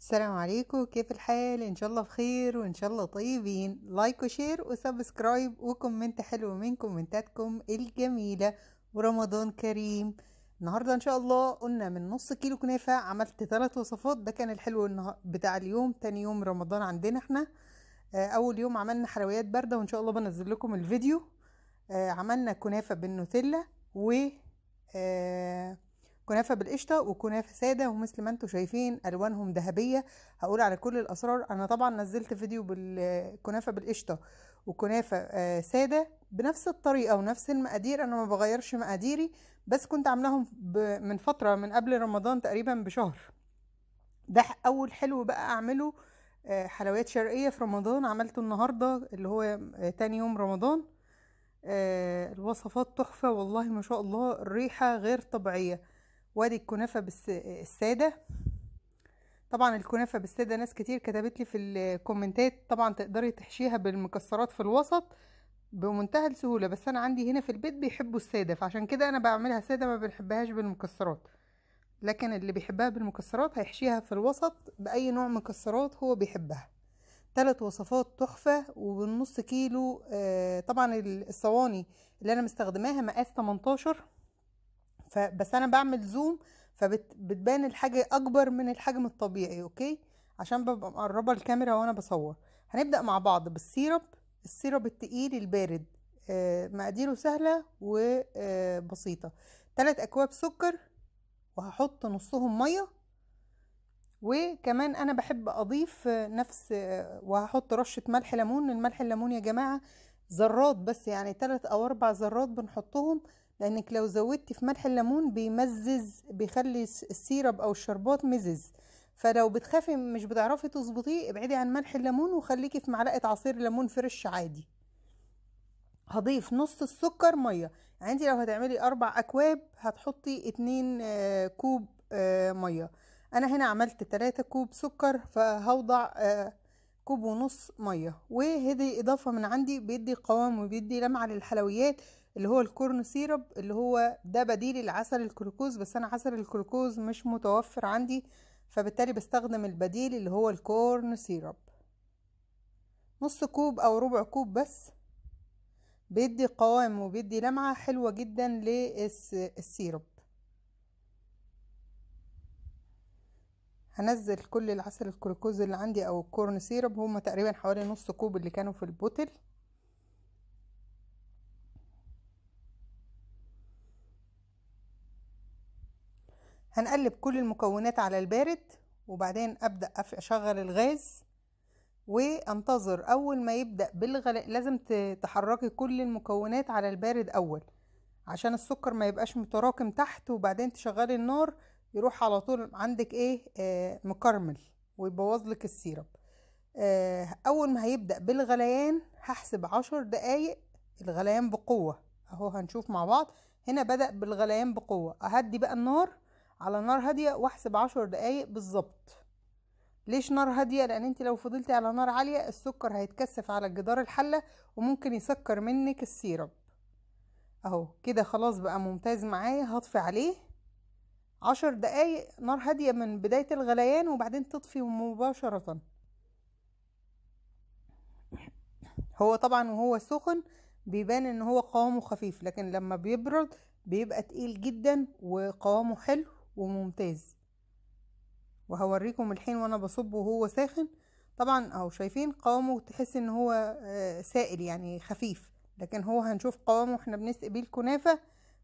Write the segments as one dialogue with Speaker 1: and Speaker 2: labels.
Speaker 1: السلام عليكم كيف الحال ان شاء الله بخير وان شاء الله طيبين لايك وشير وسبسكرايب وكومنت حلو من كومنتاتكم الجميله ورمضان كريم النهارده ان شاء الله قلنا من نص كيلو كنافه عملت ثلاث وصفات ده كان الحلو بتاع اليوم تاني يوم رمضان عندنا احنا آه، اول يوم عملنا حلويات بارده وان شاء الله بنزل لكم الفيديو آه، عملنا كنافه بالنوتيلا و آه، كنافة بالقشطة وكنافة سادة ومثل ما انتم شايفين ألوانهم ذهبية هقول على كل الأسرار أنا طبعا نزلت فيديو بالكنافة بالقشطة وكنافة آه، سادة بنفس الطريقة ونفس المقادير أنا ما بغيرش مقاديري بس كنت عاملاهم من فترة من قبل رمضان تقريبا بشهر ده أول حلو بقى أعمله آه، حلويات شرقية في رمضان عملته النهاردة اللي هو آه، تاني يوم رمضان الوصفات تحفة والله ما شاء الله الريحة غير طبيعية وادي الكنافه بالساده طبعا الكنافه بالساده ناس كتير كتبت لي في الكومنتات طبعا تقدري تحشيها بالمكسرات في الوسط بمنتهى السهوله بس انا عندي هنا في البيت بيحبوا الساده فعشان كده انا بعملها ساده ما بنحبهاش بالمكسرات لكن اللي بيحبها بالمكسرات هيحشيها في الوسط باي نوع مكسرات هو بيحبها ثلاث وصفات تحفه وبالنص كيلو آه، طبعا الصواني اللي انا مستخدماها مقاس 18 فبس انا بعمل زوم فبتبان الحاجة اكبر من الحجم الطبيعي اوكي عشان ببقى مقربة الكاميرا وانا بصور هنبدأ مع بعض بالسيرب السيرب التقيل البارد آه، مقاديره سهلة وبسيطة آه، تلات اكواب سكر وهحط نصهم مية وكمان انا بحب اضيف نفس آه، وهحط رشة ملح ليمون الملح الليمون يا جماعة ذرات بس يعني تلات او اربع ذرات بنحطهم لانك لو زودتي في ملح الليمون بيمزز بيخلي السيرب او الشربات مزز فلو بتخافي مش بتعرفي تظبطيه ابعدي عن ملح الليمون وخليكي في معلقه عصير ليمون فريش عادي هضيف نص السكر ميه يعني لو هتعملي اربع اكواب هتحطي اتنين آه، كوب آه، ميه انا هنا عملت تلاتة كوب سكر فهوضع آه، كوب ونص ميه وهذه اضافه من عندي بيدي قوام وبيدي لمعه للحلويات اللي هو الكورن سيرب اللي هو ده بديل العسل الكلوكوز بس انا عسل الكلوكوز مش متوفر عندي فبالتالي بستخدم البديل اللي هو الكورن سيرب نص كوب او ربع كوب بس بيدي قوام وبيدي لمعة حلوة جدا للسيرب هنزل كل العسل الكلوكوز اللي عندي او الكورن سيرب هما تقريبا حوالي نص كوب اللي كانوا في البوتل هنقلب كل المكونات على البارد وبعدين ابدا اشغل الغاز وانتظر اول ما يبدا بالغلاء لازم تحركي كل المكونات على البارد اول عشان السكر ما يبقاش متراكم تحت وبعدين تشغلي النار يروح على طول عندك ايه آه مكرمل ويبوظ لك السيرب آه اول ما هيبدا بالغليان هحسب عشر دقايق الغليان بقوه اهو هنشوف مع بعض هنا بدا بالغليان بقوه اهدي بقى النار على نار هاديه واحسب عشر دقايق بالظبط ليش نار هاديه لان انت لو فضلتي على نار عاليه السكر هيتكثف على جدار الحله وممكن يسكر منك السيرب اهو كده خلاص بقى ممتاز معايا هطفي عليه عشر دقايق نار هاديه من بدايه الغليان وبعدين تطفي مباشره هو طبعا وهو سخن بيبان ان هو قوامه خفيف لكن لما بيبرد بيبقى تقيل جدا وقوامه حلو وممتاز وهوريكم الحين وانا بصبه وهو ساخن طبعا اهو شايفين قوامه تحس ان هو آه، سائل يعني خفيف لكن هو هنشوف قوامه احنا بنسقي بيه الكنافه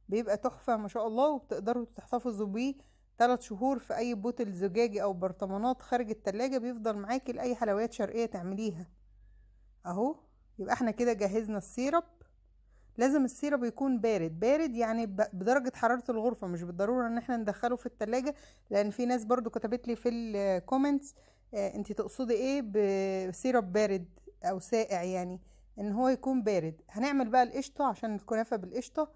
Speaker 1: بيبقى تحفه ما شاء الله وبتقدروا تحتفظوا بيه ثلاث شهور في اي بوتل زجاجي او برطمانات خارج التلاجة بيفضل معاكي لاي حلويات شرقيه تعمليها اهو يبقى احنا كده جهزنا السيرب لازم السيرب يكون بارد بارد يعني بدرجة حرارة الغرفة مش بالضرورة ان احنا ندخله في التلاجة لان في ناس برضو كتبت لي في الكومنتس آه، انت تقصدي ايه بسيرب بارد او ساقع يعني ان هو يكون بارد هنعمل بقى القشطة عشان الكنافة بالقشطة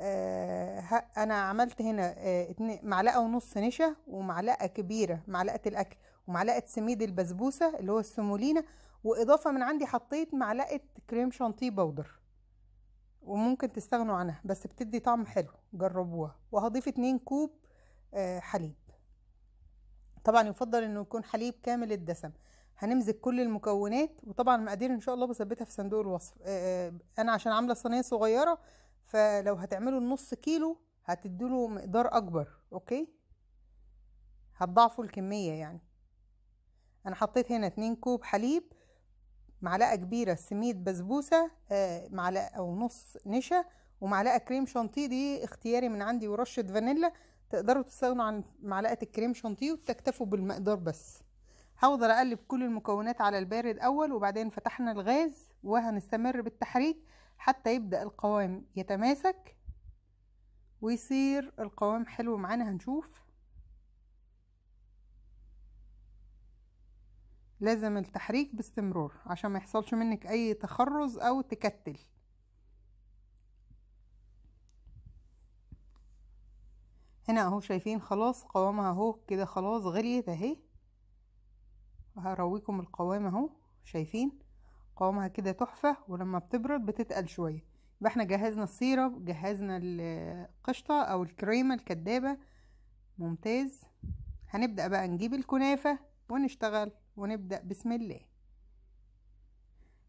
Speaker 1: آه انا عملت هنا آه معلقة ونص نشا ومعلقة كبيرة معلقة الاكل ومعلقة سميد البسبوسة اللي هو السمولينا واضافة من عندي حطيت معلقة كريم شانتيه بودر وممكن تستغنوا عنها بس بتدي طعم حلو جربوها وهضيف اتنين كوب آه، حليب طبعا يفضل انه يكون حليب كامل الدسم هنمزج كل المكونات وطبعا المقادير ان شاء الله بثبتها في صندوق الوصف آه، آه، انا عشان عامله صينيه صغيره فلو هتعملوا النص كيلو هتديله مقدار اكبر اوكي هتضاعفوا الكميه يعني انا حطيت هنا اتنين كوب حليب معلقة كبيرة سميد بسبوسة آه، معلقة أو نص نشا ومعلقة كريم شانتيه دي اختياري من عندي ورشة فانيلا تقدروا تستغنوا عن معلقة الكريم شانتيه وتكتفوا بالمقدار بس هفضل أقلب كل المكونات على البارد أول وبعدين فتحنا الغاز وهنستمر بالتحريك حتى يبدأ القوام يتماسك ويصير القوام حلو معانا هنشوف لازم التحريك باستمرار عشان ما يحصلش منك اي تخرز او تكتل هنا اهو شايفين خلاص قوامها اهو كده خلاص غليت اهي هرويكم القوام اهو شايفين قوامها كده تحفه ولما بتبرد بتتقل شويه يبقى احنا جهزنا السيرب جهزنا القشطه او الكريمه الكدابه ممتاز هنبدا بقى نجيب الكنافه ونشتغل ونبدأ بسم الله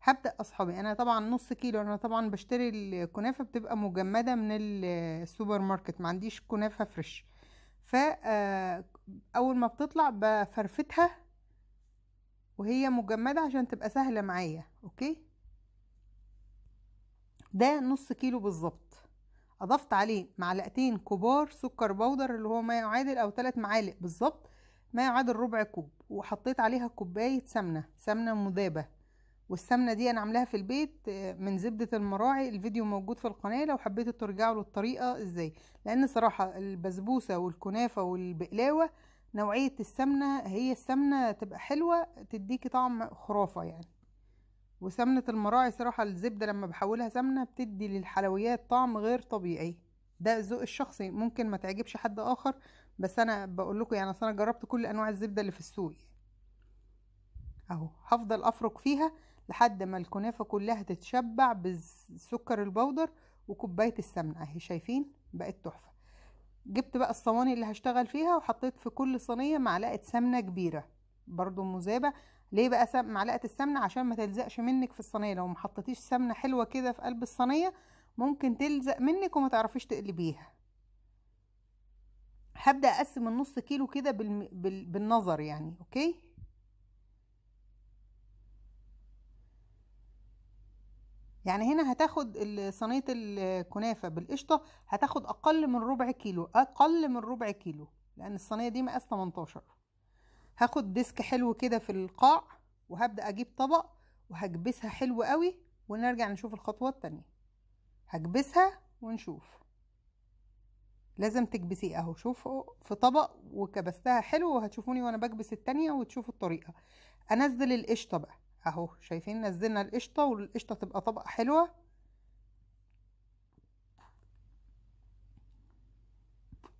Speaker 1: هبدأ أصحابي أنا طبعا نص كيلو أنا طبعا بشتري الكنافة بتبقى مجمدة من السوبر ماركت ما عنديش كنافة فريش فأول آه، ما بتطلع بفرفتها وهي مجمدة عشان تبقى سهلة معايا أوكي ده نص كيلو بالظبط اضفت عليه معلقتين كبار سكر بودر اللي هو ما يعادل او ثلاث معالق بالظبط ما يعادل ربع كوب وحطيت عليها كوباية سمنة سمنة مذابة والسمنة دي أنا عاملاها في البيت آه، من زبدة المراعي الفيديو موجود في القناة لو حبيتوا ترجعوا للطريقة ازاي لأن صراحة البسبوسة والكنافة والبقلاوة نوعية السمنة هي السمنة تبقى حلوة تديكي طعم خرافة يعني وسمنة المراعي صراحة الزبدة لما بحولها سمنة بتدي للحلويات طعم غير طبيعي ده ذوق الشخصي ممكن ما تعجبش حد آخر بس انا بقول لكم يعني اصل انا جربت كل انواع الزبده اللي في السوق اهو هفضل افرك فيها لحد ما الكنافه كلها تتشبع بالسكر البودر وكوبايه السمنه اهي شايفين بقت تحفه جبت بقى الصواني اللي هشتغل فيها وحطيت في كل صينيه معلقه سمنه كبيره برضو مذابه ليه بقى معلقه السمنه عشان ما تلزقش منك في الصينيه لو ما حطيتيش سمنه حلوه كده في قلب الصينيه ممكن تلزق منك وما تعرفيش تقلبيها هبدأ أقسم النص كيلو كده بالنظر يعني أوكي يعني هنا هتاخد صينية الكنافة بالقشطة هتاخد أقل من ربع كيلو أقل من ربع كيلو لأن الصينية دي مقاس 18 هاخد ديسك حلو كده في القاع وهبدأ أجيب طبق وهكبسها حلو قوي ونرجع نشوف الخطوة التانية هكبسها ونشوف لازم تكبسيه اهو شوفوا في طبق وكبستها حلو وهتشوفوني وانا بكبس التانية وتشوفوا الطريقه انزل القشطه بقى اهو شايفين نزلنا القشطه والقشطه تبقى طبقه حلوه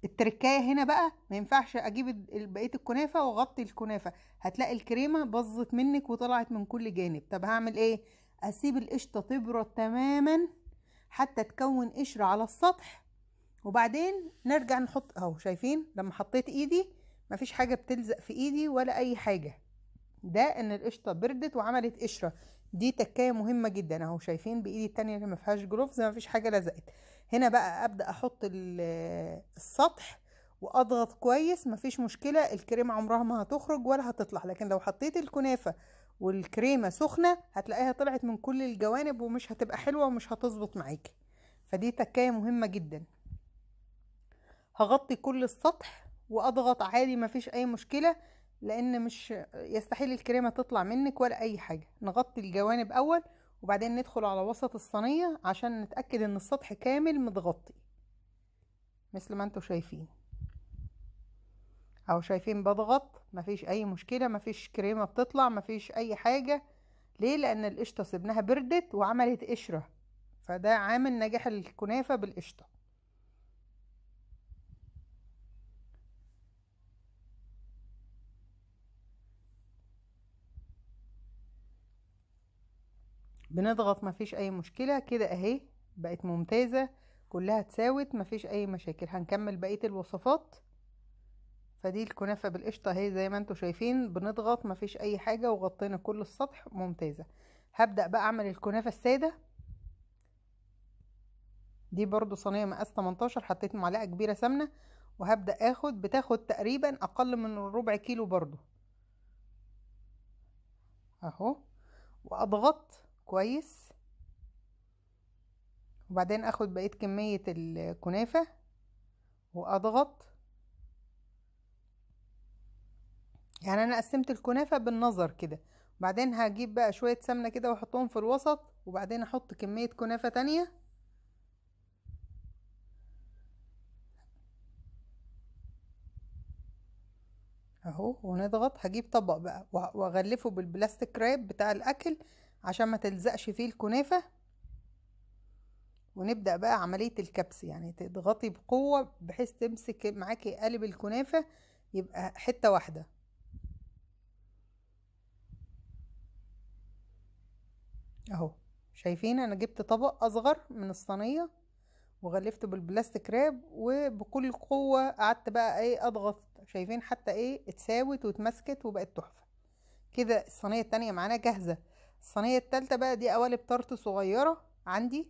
Speaker 1: التركايه هنا بقى ما ينفعش اجيب بقيه الكنافه واغطي الكنافه هتلاقي الكريمه باظت منك وطلعت من كل جانب طب هعمل ايه اسيب القشطه تبرد تماما حتى تكون قشرة على السطح وبعدين نرجع نحط اهو شايفين لما حطيت ايدي مفيش حاجه بتلزق في ايدي ولا اي حاجه ده ان القشطه بردت وعملت قشره دي تكايه مهمه جدا اهو شايفين بايدي التانية اللي ما فيهاش جلوفز ما فيش حاجه لزقت هنا بقى ابدا احط السطح واضغط كويس مفيش مشكله الكريمه عمرها ما هتخرج ولا هتطلع لكن لو حطيت الكنافه والكريمه سخنه هتلاقيها طلعت من كل الجوانب ومش هتبقى حلوه ومش هتظبط معاكي فدي تكايه مهمه جدا هغطي كل السطح واضغط عادي مفيش اي مشكلة لان مش يستحيل الكريمة تطلع منك ولا اي حاجة نغطي الجوانب اول وبعدين ندخل على وسط الصينية عشان نتأكد ان السطح كامل متغطي مثل ما انتوا شايفين او شايفين بضغط مفيش اي مشكلة مفيش كريمة بتطلع مفيش اي حاجة ليه لان القشطة سبناها بردت وعملت قشرة فده عامل نجاح الكنافة بالقشطة بنضغط مفيش اي مشكله كده اهي بقت ممتازه كلها اتساوت مفيش اي مشاكل هنكمل بقيه الوصفات فدي الكنافه بالقشطه اهي زي ما انتم شايفين بنضغط مفيش اي حاجه وغطينا كل السطح ممتازه هبدا بقى اعمل الكنافه الساده دي برضو صينيه مقاس 18 حطيت معلقه كبيره سمنه وهبدا اخد بتاخد تقريبا اقل من ربع كيلو برضو اهو واضغط كويس وبعدين اخد بقيه كميه الكنافه واضغط يعني انا قسمت الكنافه بالنظر كده وبعدين هجيب بقى شويه سمنه كده واحطهم في الوسط وبعدين احط كميه كنافه تانية اهو ونضغط هجيب طبق بقى واغلفه بالبلاستيك راب بتاع الاكل عشان ما تلزقش فيه الكنافة ونبدأ بقى عملية الكبس يعني تضغطي بقوة بحيث تمسك معاكي قالب الكنافة يبقى حتة واحدة اهو شايفين انا جبت طبق اصغر من الصينية وغلفته بالبلاستيك راب وبكل قوة قعدت بقى ايه اضغط شايفين حتى ايه اتساوت واتمسكت وبقت تحفة كده الصينية التانية معانا جاهزة الصينية التالتة بقى دي قوالب طرط صغيرة عندي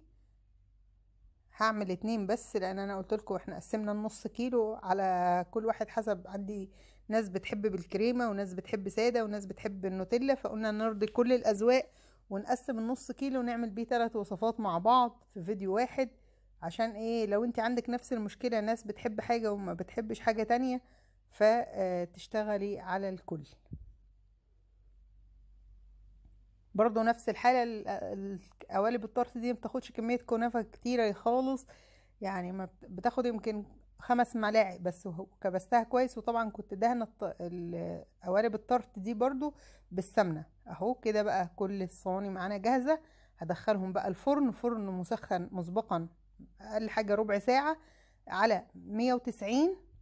Speaker 1: هعمل اتنين بس لان انا قلت لكم احنا قسمنا النص كيلو على كل واحد حسب عندي ناس بتحب بالكريمه وناس بتحب ساده وناس بتحب النوتيلا فقلنا نرضي كل الاذواق ونقسم النص كيلو ونعمل بيه ثلاث وصفات مع بعض في فيديو واحد عشان ايه لو انت عندك نفس المشكله ناس بتحب حاجه وما بتحبش حاجه تانية فتشتغلي آه، على الكل برضو نفس الحالة قوالب الطرس دي مبتاخدش كمية كنافة كتيرة خالص يعني بتاخد يمكن خمس ملاعق بس كبستها كويس وطبعا كنت دهن قوالب الطرت دي برضو بالسمنة اهو كده بقى كل الصواني معانا جاهزة هدخلهم بقى الفرن فرن مسخن مسبقا اقل حاجة ربع ساعة على 190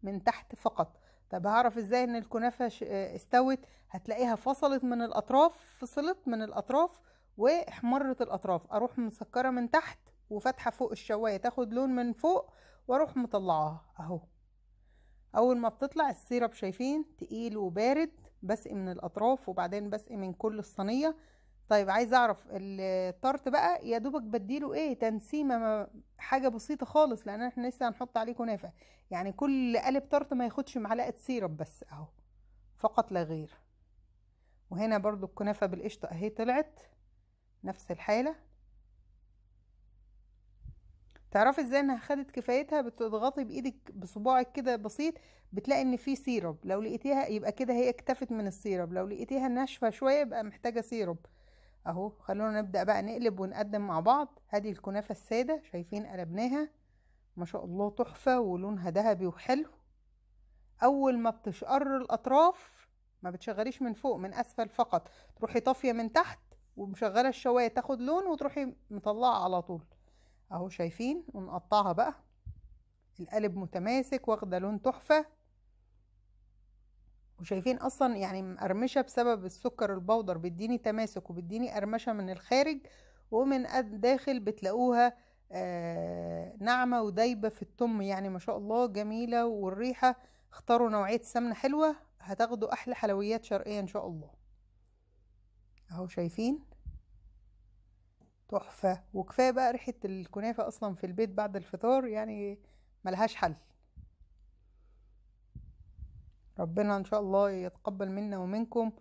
Speaker 1: من تحت فقط طب هعرف ازاي ان الكنافه آه، استوت هتلاقيها فصلت من الاطراف فصلت من الاطراف واحمرت الاطراف اروح مسكره من تحت وفتحة فوق الشوايه تاخد لون من فوق واروح مطلعاها اهو اول ما بتطلع السيرب شايفين تقيل وبارد بسقي من الاطراف وبعدين بسقي من كل الصينيه طيب عايزه اعرف الطرت بقى يا دوبك بديله ايه تنسيمه حاجه بسيطه خالص لان احنا لسه هنحط عليه كنافه يعني كل قالب طرت ما ياخدش معلقه سيرب بس اهو فقط لا غير وهنا برضو الكنافه بالقشطه اهي طلعت نفس الحاله تعرفي ازاي انها خدت كفايتها بتضغطي بايدك بصباعك كده بسيط بتلاقي ان في سيرب لو لقيتيها يبقى كده هي اكتفت من السيرب لو لقيتيها ناشفه شويه يبقى محتاجه سيرب اهو خلونا نبدأ بقى نقلب ونقدم مع بعض هذه الكنافة السادة شايفين قلبناها ما شاء الله تحفة ولونها ذهبي وحلو اول ما بتشقر الاطراف ما بتشغليش من فوق من اسفل فقط تروحي طافية من تحت ومشغلة الشواية تاخد لون وتروحي مطلعة على طول اهو شايفين ونقطعها بقى القالب متماسك واخدة لون تحفة وشايفين اصلا يعني مقرمشه بسبب السكر البودر بيديني تماسك وبيديني قرمشه من الخارج ومن الداخل بتلاقوها آه ناعمه ودايبه في التم يعني ما شاء الله جميله والريحه اختاروا نوعيه سمنه حلوه هتاخدوا احلى حلويات شرقيه ان شاء الله اهو شايفين تحفه وكفايه بقى ريحه الكنافه اصلا في البيت بعد الفطار يعني ملهاش حل ربنا ان شاء الله يتقبل منا ومنكم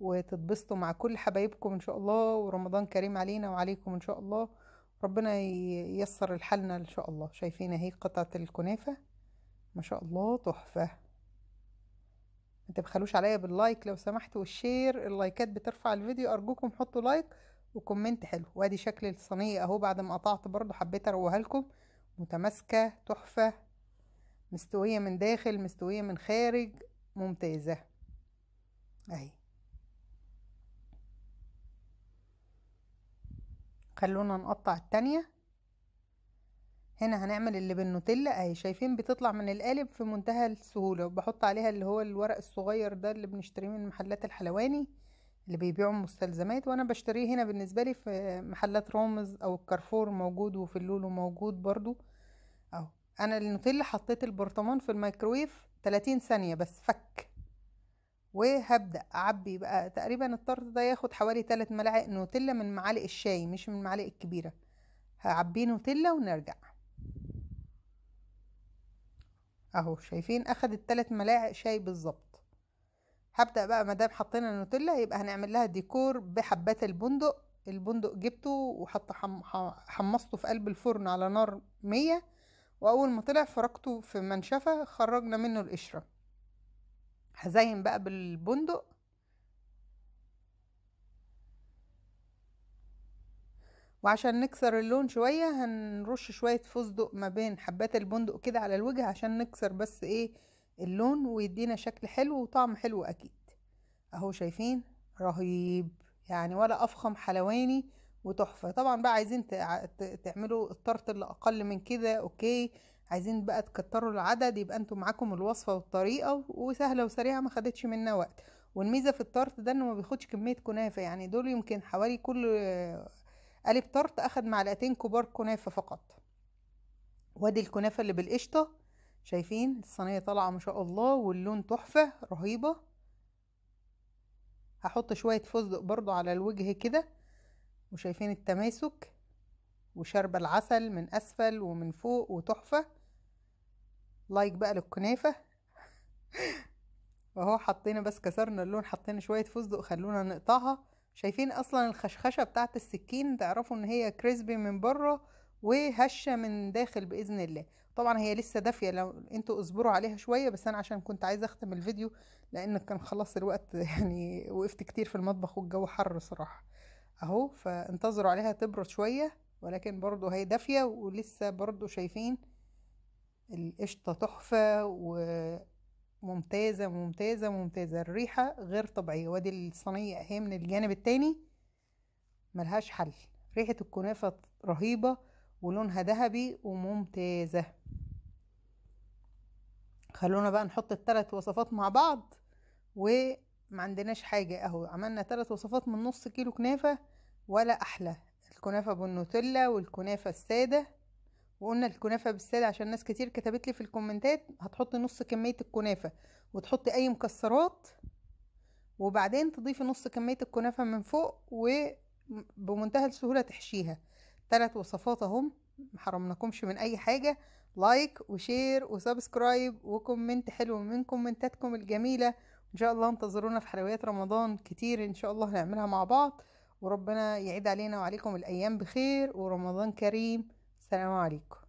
Speaker 1: وتتبسطوا مع كل حبايبكم ان شاء الله ورمضان كريم علينا وعليكم ان شاء الله ربنا ييسر الحالنا ان شاء الله شايفين اهي قطعه الكنافه ما شاء الله تحفه ما تبخلوش عليا باللايك لو سمحت والشير اللايكات بترفع الفيديو ارجوكم حطوا لايك وكومنت حلو وادي شكل الصينيه اهو بعد ما قطعت برضو حبيت اروها لكم متماسكه تحفه مستويه من داخل مستويه من خارج ممتازة اهي خلونا نقطع التانية هنا هنعمل اللي بالنوتيلا اهي شايفين بتطلع من القالب في منتهى السهولة بحط عليها اللي هو الورق الصغير ده اللي بنشتريه من محلات الحلواني اللي بيبيعوا مستلزمات وانا بشتريه هنا بالنسبة لي في محلات رامز او الكارفور موجود وفي اللولو موجود برضو اهو انا النوتيلا حطيت البرطمان في الميكرويف 30 ثانية بس فك وهبدأ أعبي بقى تقريبا الطرد ده ياخد حوالي 3 ملاعق نوتيلا من معالق الشاي مش من المعالق الكبيرة هعبيه نوتيلا ونرجع اهو شايفين اخدت التلات ملاعق شاي بالظبط هبدأ بقى مادام حطينا النوتيلا يبقى هنعمل لها ديكور بحبات البندق البندق جبته وحط حم... حمصته في قلب الفرن على نار مية واول ما طلع فركته في منشفة خرجنا منه القشرة هزين بقى بالبندق وعشان نكسر اللون شوية هنرش شوية فستق ما بين حبات البندق كده على الوجه عشان نكسر بس ايه اللون ويدينا شكل حلو وطعم حلو اكيد اهو شايفين رهيب يعني ولا افخم حلواني وتحفه طبعا بقى عايزين تعملوا الطرط اللي اقل من كده اوكي عايزين بقى تكتروا العدد يبقى انتوا معاكم الوصفه والطريقه وسهله وسريعه ما خدتش منا وقت والميزه في الطرط ده انه ما بياخدش كميه كنافه يعني دول يمكن حوالي كل قالب طرط اخد معلقتين كبار كنافه فقط وادي الكنافه اللي بالقشطه شايفين الصينيه طالعه ما شاء الله واللون تحفه رهيبه هحط شويه فستق برضو على الوجه كده وشايفين التماسك وشرب العسل من أسفل ومن فوق وتحفة لايك بقى للكنافة وهو حطينا بس كسرنا اللون حطينا شوية فستق خلونا نقطعها شايفين أصلا الخشخشة بتاعة السكين تعرفوا إن هي كريسبي من بره وهشة من داخل بإذن الله طبعا هي لسه دافية لو انتوا اصبروا عليها شوية بس أنا عشان كنت عايزة أختم الفيديو لأن كان خلاص الوقت يعني وقفت كتير في المطبخ والجو حر صراحة اهو فانتظروا عليها تبرد شوية ولكن برضو هي دافية ولسه برضو شايفين القشطة تحفة وممتازة ممتازة ممتازة الريحة غير طبيعية وادي الصينية اهي من الجانب التاني ملهاش حل ريحة الكنافة رهيبة ولونها ذهبي وممتازة خلونا بقى نحط التلات وصفات مع بعض ومعندناش حاجة اهو عملنا تلات وصفات من نص كيلو كنافة ولا احلى الكنافه بالنوتيلا والكنافه الساده وقلنا الكنافه بالساده عشان ناس كتير كتبت لي في الكومنتات هتحطي نص كميه الكنافه وتحطي اي مكسرات وبعدين تضيفي نص كميه الكنافه من فوق وبمنتهى السهوله تحشيها ثلاث وصفات اهم محرمناكمش من اي حاجه لايك وشير وسبسكرايب وكومنت حلو من كومنتاتكم الجميله ان شاء الله انتظرونا في حلويات رمضان كتير ان شاء الله هنعملها مع بعض وربنا يعيد علينا وعليكم الأيام بخير ورمضان كريم السلام عليكم